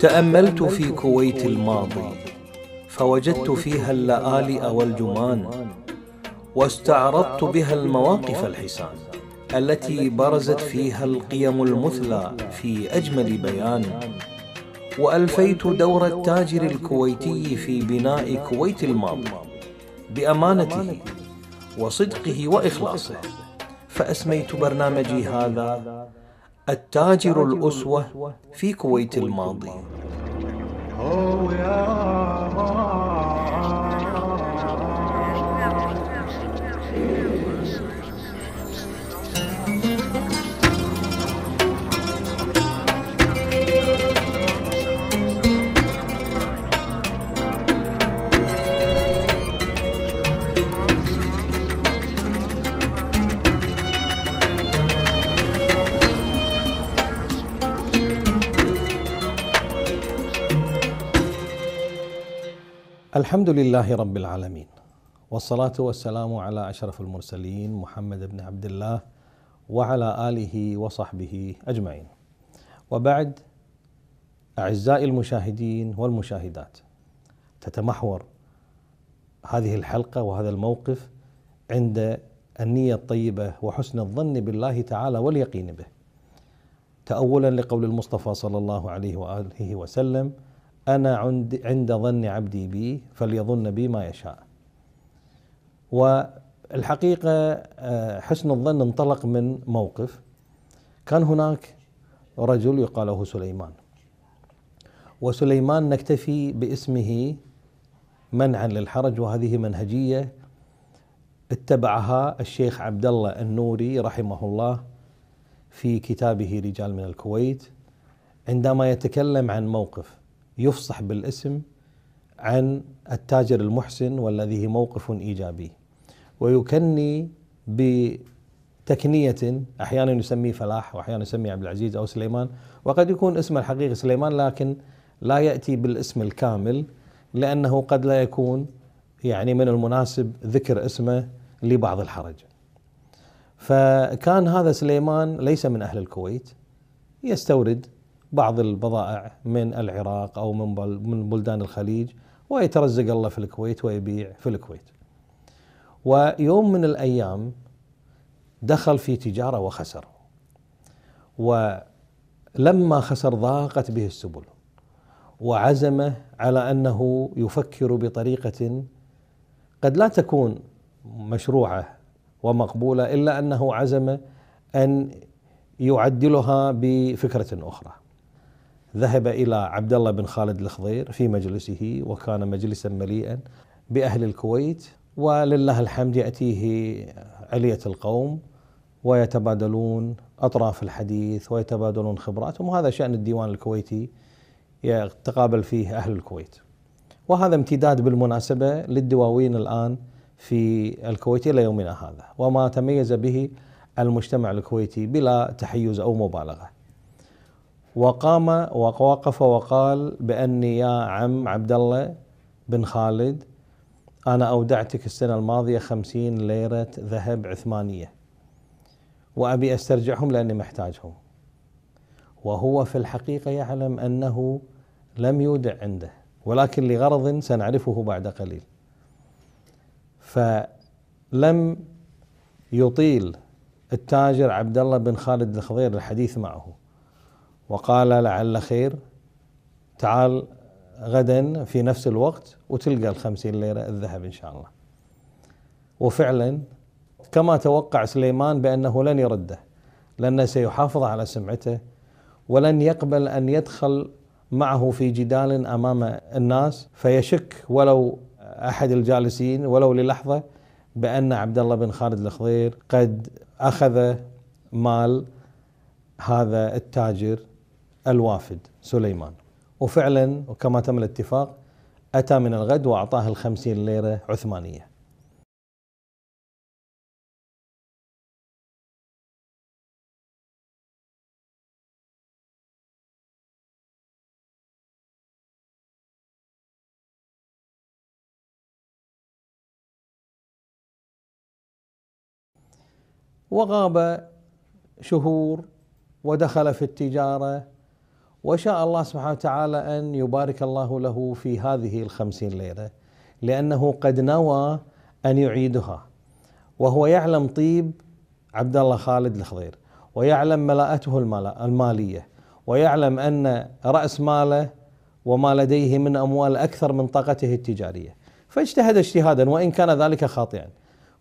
تأملت في كويت الماضي فوجدت فيها اللآلئ والجمان واستعرضت بها المواقف الحسان التي برزت فيها القيم المثلى في أجمل بيان وألفيت دور التاجر الكويتي في بناء كويت الماضي بأمانته وصدقه وإخلاصه فأسميت برنامجي هذا التاجر الأسوة في كويت الماضي oh, الحمد لله رب العالمين والصلاة والسلام على أشرف المرسلين محمد بن عبد الله وعلى آله وصحبه أجمعين وبعد أعزائي المشاهدين والمشاهدات تتمحور هذه الحلقة وهذا الموقف عند النية الطيبة وحسن الظن بالله تعالى واليقين به تأولا لقول المصطفى صلى الله عليه وآله وسلم أنا عند, عند ظن عبدي بي فليظن بي ما يشاء والحقيقة آه، حسن الظن انطلق من موقف كان هناك رجل يقال له سليمان وسليمان نكتفي باسمه منعا للحرج وهذه منهجية اتبعها الشيخ عبد الله النوري رحمه الله في كتابه رجال من الكويت عندما يتكلم عن موقف يفصح بالاسم عن التاجر المحسن والذي موقف ايجابي ويكني بتكنيه احيانا يسميه فلاح واحيانا يسميه عبد العزيز او سليمان وقد يكون اسمه الحقيقي سليمان لكن لا ياتي بالاسم الكامل لانه قد لا يكون يعني من المناسب ذكر اسمه لبعض الحرج. فكان هذا سليمان ليس من اهل الكويت يستورد بعض البضائع من العراق او من من بلدان الخليج ويترزق الله في الكويت ويبيع في الكويت. ويوم من الايام دخل في تجاره وخسر. ولما خسر ضاقت به السبل وعزمه على انه يفكر بطريقه قد لا تكون مشروعه ومقبوله الا انه عزم ان يعدلها بفكره اخرى ذهب إلى عبد الله بن خالد الخضير في مجلسه وكان مجلسا مليئا بأهل الكويت ولله الحمد يأتيه علية القوم ويتبادلون أطراف الحديث ويتبادلون خبراتهم وهذا شأن الديوان الكويتي يتقابل فيه أهل الكويت وهذا امتداد بالمناسبة للدواوين الآن في الكويت إلى يومنا هذا وما تميز به المجتمع الكويتي بلا تحيز أو مبالغة وقام ووقف وقال بأني يا عم عبد الله بن خالد أنا أودعتك السنة الماضية خمسين ليرة ذهب عثمانية وأبي أسترجعهم لأني محتاجهم وهو في الحقيقة يعلم أنه لم يودع عنده ولكن لغرض سنعرفه بعد قليل فلم يطيل التاجر عبد الله بن خالد الخضير الحديث معه وقال لعل خير تعال غدا في نفس الوقت وتلقى الخمسين ليرة الذهب إن شاء الله وفعلا كما توقع سليمان بأنه لن يرده لأنه سيحافظ على سمعته ولن يقبل أن يدخل معه في جدال أمام الناس فيشك ولو أحد الجالسين ولو للحظة بأن عبد الله بن خالد الخضير قد أخذ مال هذا التاجر الوافد سليمان وفعلا وكما تم الاتفاق أتى من الغد وأعطاه الخمسين ليرة عثمانية وغاب شهور ودخل في التجاره وشاء الله سبحانه وتعالى أن يبارك الله له في هذه الخمسين ليلة لأنه قد نوى أن يعيدها وهو يعلم طيب عبد الله خالد الخضير ويعلم ملاءته المالية ويعلم أن رأس ماله وما لديه من أموال أكثر من طاقته التجارية فاجتهد اجتهادا وإن كان ذلك خاطئا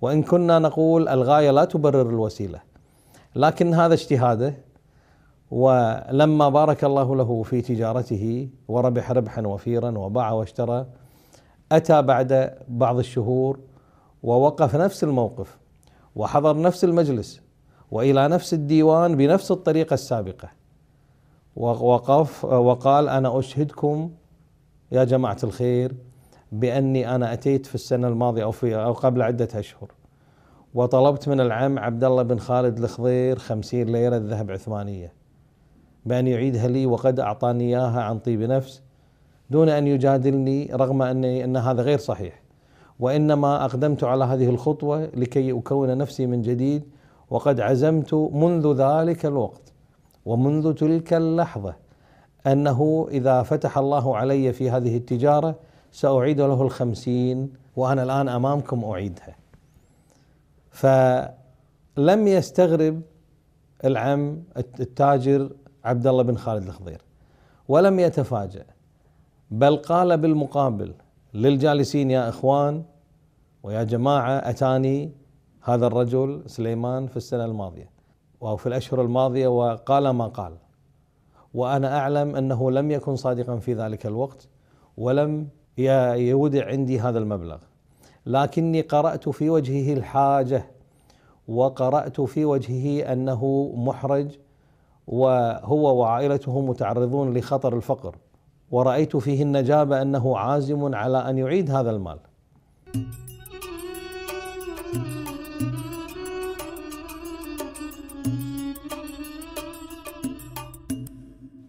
وإن كنا نقول الغاية لا تبرر الوسيلة لكن هذا اجتهاده ولما بارك الله له في تجارته وربح ربحا وفيرا وباع واشترى اتى بعد بعض الشهور ووقف نفس الموقف وحضر نفس المجلس والى نفس الديوان بنفس الطريقه السابقه ووقف وقال انا اشهدكم يا جماعه الخير باني انا اتيت في السنه الماضيه او في او قبل عده اشهر وطلبت من العم عبد الله بن خالد الخضير خمسين ليره ذهب عثمانيه بأن يعيدها لي وقد أعطاني إياها عن طيب نفس دون أن يجادلني رغم أني أن هذا غير صحيح وإنما أقدمت على هذه الخطوة لكي أكون نفسي من جديد وقد عزمت منذ ذلك الوقت ومنذ تلك اللحظة أنه إذا فتح الله علي في هذه التجارة سأعيد له الخمسين وأنا الآن أمامكم أعيدها فلم يستغرب العم التاجر عبد الله بن خالد الخضير ولم يتفاجأ بل قال بالمقابل للجالسين يا اخوان ويا جماعه اتاني هذا الرجل سليمان في السنه الماضيه او في الاشهر الماضيه وقال ما قال وانا اعلم انه لم يكن صادقا في ذلك الوقت ولم يودع عندي هذا المبلغ لكني قرات في وجهه الحاجه وقرات في وجهه انه محرج وهو وعائلته متعرضون لخطر الفقر ورأيت فيه النجاب أنه عازم على أن يعيد هذا المال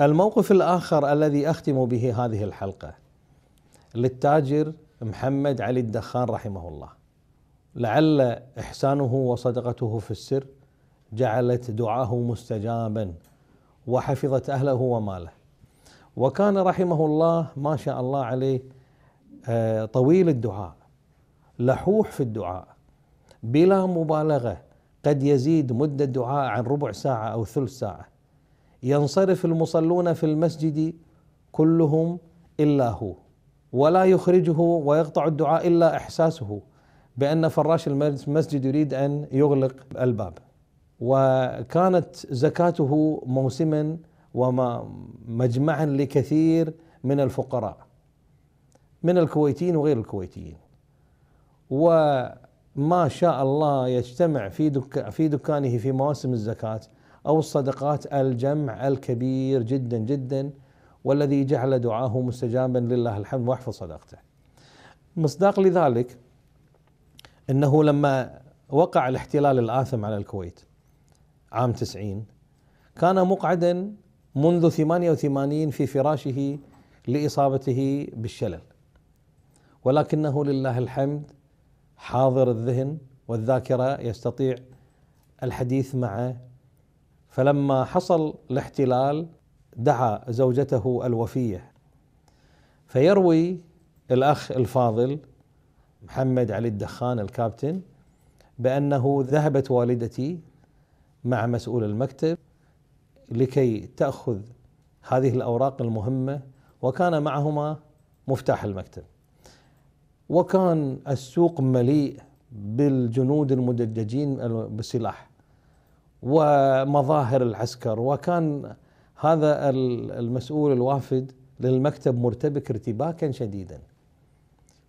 الموقف الآخر الذي أختم به هذه الحلقة للتاجر محمد علي الدخان رحمه الله لعل إحسانه وصدقته في السر جعلت دعاه مستجابا وحفظت اهله وماله وكان رحمه الله ما شاء الله عليه آه، طويل الدعاء لحوح في الدعاء بلا مبالغه قد يزيد مده الدعاء عن ربع ساعه او ثلث ساعه ينصرف المصلون في المسجد كلهم الا هو ولا يخرجه ويقطع الدعاء الا احساسه بان فراش المسجد يريد ان يغلق الباب وكانت زكاته موسما ومجمعا لكثير من الفقراء من الكويتيين وغير الكويتيين وما شاء الله يجتمع في دك في دكانه في مواسم الزكاه او الصدقات الجمع الكبير جدا جدا والذي جعل دعاه مستجابا لله الحمد واحفظ صدقته. مصداق لذلك انه لما وقع الاحتلال الاثم على الكويت عام 90 كان مقعدا منذ 88 في فراشه لاصابته بالشلل ولكنه لله الحمد حاضر الذهن والذاكره يستطيع الحديث معه فلما حصل الاحتلال دعا زوجته الوفيه فيروي الاخ الفاضل محمد علي الدخان الكابتن بانه ذهبت والدتي مع مسؤول المكتب لكي تأخذ هذه الأوراق المهمة وكان معهما مفتاح المكتب وكان السوق مليء بالجنود المدججين بالسلاح ومظاهر العسكر وكان هذا المسؤول الوافد للمكتب مرتبك ارتباكا شديدا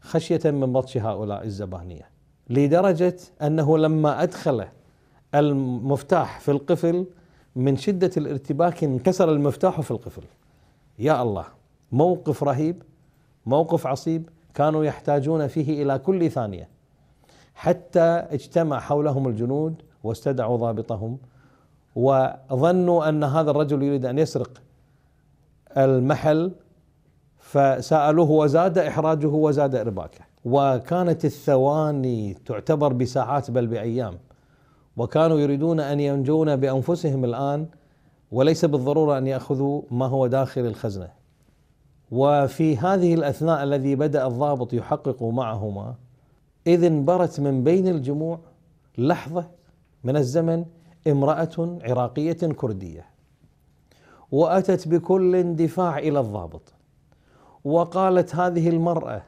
خشية من بطش هؤلاء الزبانية لدرجة أنه لما أدخل المفتاح في القفل من شدة الارتباك انكسر المفتاح في القفل يا الله موقف رهيب موقف عصيب كانوا يحتاجون فيه إلى كل ثانية حتى اجتمع حولهم الجنود واستدعوا ضابطهم وظنوا أن هذا الرجل يريد أن يسرق المحل فسألوه وزاد إحراجه وزاد إرباكه وكانت الثواني تعتبر بساعات بل بأيام وكانوا يريدون ان ينجون بانفسهم الان وليس بالضروره ان ياخذوا ما هو داخل الخزنه. وفي هذه الاثناء الذي بدا الضابط يحقق معهما اذ انبرت من بين الجموع لحظه من الزمن امراه عراقيه كرديه. واتت بكل اندفاع الى الضابط. وقالت هذه المراه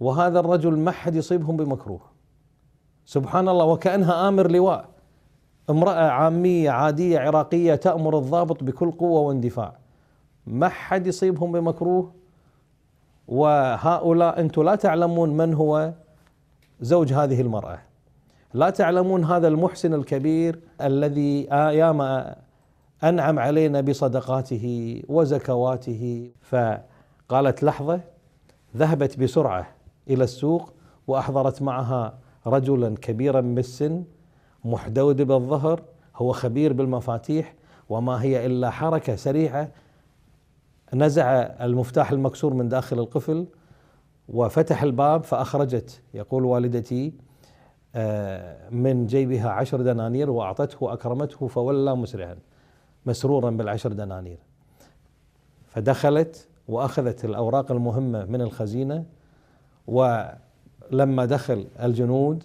وهذا الرجل ما حد يصيبهم بمكروه سبحان الله وكأنها آمر لواء امرأة عامية عادية عراقية تأمر الضابط بكل قوة واندفاع ما حد يصيبهم بمكروه وهؤلاء أنتم لا تعلمون من هو زوج هذه المرأة لا تعلمون هذا المحسن الكبير الذي ياما أنعم علينا بصدقاته وزكواته فقالت لحظة ذهبت بسرعة إلى السوق وأحضرت معها رجلا كبيرا بالسن محدود بالظهر هو خبير بالمفاتيح وما هي الا حركه سريعه نزع المفتاح المكسور من داخل القفل وفتح الباب فاخرجت يقول والدتي آه، من جيبها عشر دنانير واعطته اكرمته فولى مسرعا مسرورا بالعشر دنانير فدخلت واخذت الاوراق المهمه من الخزينه و لما دخل الجنود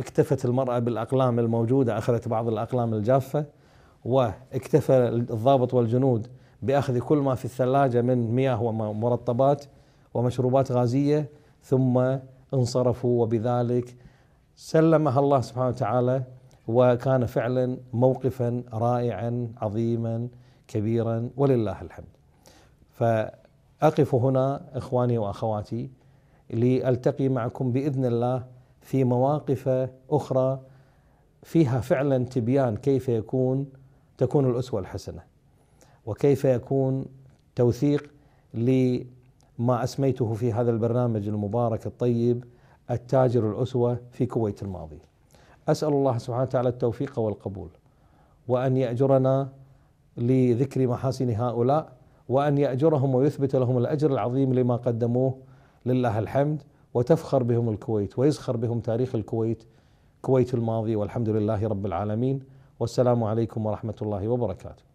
اكتفت المرأة بالأقلام الموجودة أخذت بعض الأقلام الجافة واكتفى الضابط والجنود بأخذ كل ما في الثلاجة من مياه ومرطبات ومشروبات غازية ثم انصرفوا وبذلك سلمها الله سبحانه وتعالى وكان فعلا موقفا رائعا عظيما كبيرا ولله الحمد فأقف هنا إخواني وأخواتي لألتقي معكم بإذن الله في مواقف أخرى فيها فعلا تبيان كيف يكون تكون الأسوة الحسنة وكيف يكون توثيق لما أسميته في هذا البرنامج المبارك الطيب التاجر الأسوة في كويت الماضي أسأل الله سبحانه وتعالى التوفيق والقبول وأن يأجرنا لذكر محاسن هؤلاء وأن يأجرهم ويثبت لهم الأجر العظيم لما قدموه لله الحمد وتفخر بهم الكويت ويزخر بهم تاريخ الكويت كويت الماضي والحمد لله رب العالمين والسلام عليكم ورحمه الله وبركاته